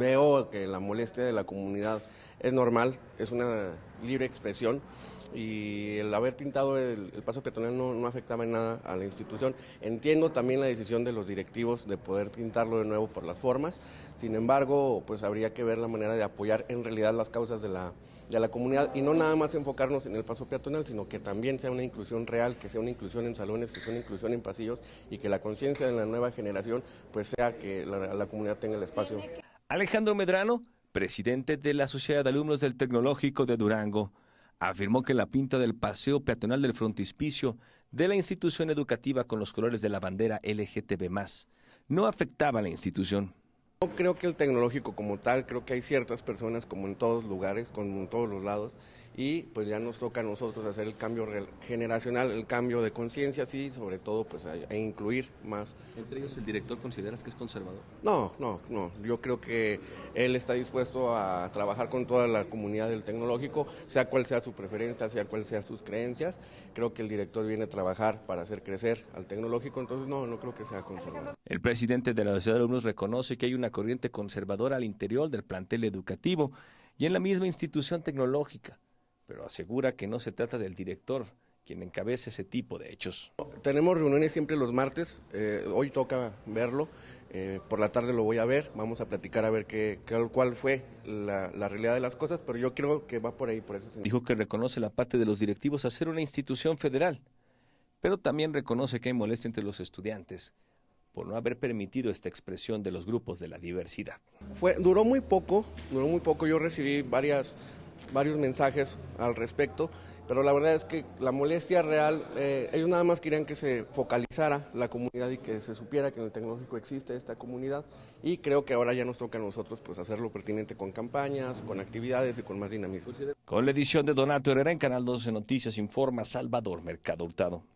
veo que la molestia de la comunidad es normal, es una libre expresión y el haber pintado el, paso peatonal no, afectaba en nada a la institución. Entiendo también la decisión de los directivos de poder pintarlo de nuevo por las formas, sin embargo, pues habría que ver la manera de apoyar en realidad las causas de la, de la comunidad y no nada más enfocarnos en el paso peatonal, sino que también sea una inclusión real, que sea una inclusión en salones, que sea una inclusión en pasillos y que la conciencia de la nueva generación pues sea que la comunidad tenga el espacio. Alejandro Medrano, presidente de la Sociedad de Alumnos del Tecnológico de Durango, afirmó que la pinta del paseo peatonal del frontispicio de la institución educativa con los colores de la bandera LGTB+, no afectaba a la institución. No creo que el tecnológico como tal, creo que hay ciertas personas como en todos lugares, como en todos los lados, y pues ya nos toca a nosotros hacer el cambio generacional, el cambio de conciencia, y sobre todo pues incluir más. ¿Entre ellos el director consideras que es conservador? No, no, no, yo creo que él está dispuesto a trabajar con toda la comunidad del tecnológico, sea cual sea su preferencia, sea cual sea sus creencias, creo que el director viene a trabajar para hacer crecer al tecnológico, entonces no, no creo que sea conservador. El presidente de la Sociedad de Alumnos reconoce que hay una corriente conservadora al interior del plantel educativo y en la misma institución tecnológica pero asegura que no se trata del director quien encabece ese tipo de hechos. Tenemos reuniones siempre los martes, eh, hoy toca verlo, eh, por la tarde lo voy a ver, vamos a platicar a ver qué, cuál fue la, realidad de las cosas, pero yo creo que va por ahí, por Dijo que reconoce la parte de los directivos a ser una institución federal, pero también reconoce que hay molestia entre los estudiantes por no haber permitido esta expresión de los grupos de la diversidad. Fue, duró muy poco, duró muy poco, yo recibí varias varios mensajes al respecto, pero la verdad es que la molestia real, eh, ellos nada más querían que se focalizara la comunidad y que se supiera que en el tecnológico existe esta comunidad y creo que ahora ya nos toca a nosotros pues hacerlo pertinente con campañas, con actividades y con más dinamismo. Con la edición de Donato Herrera en Canal 12 Noticias informa Salvador Mercado Hurtado.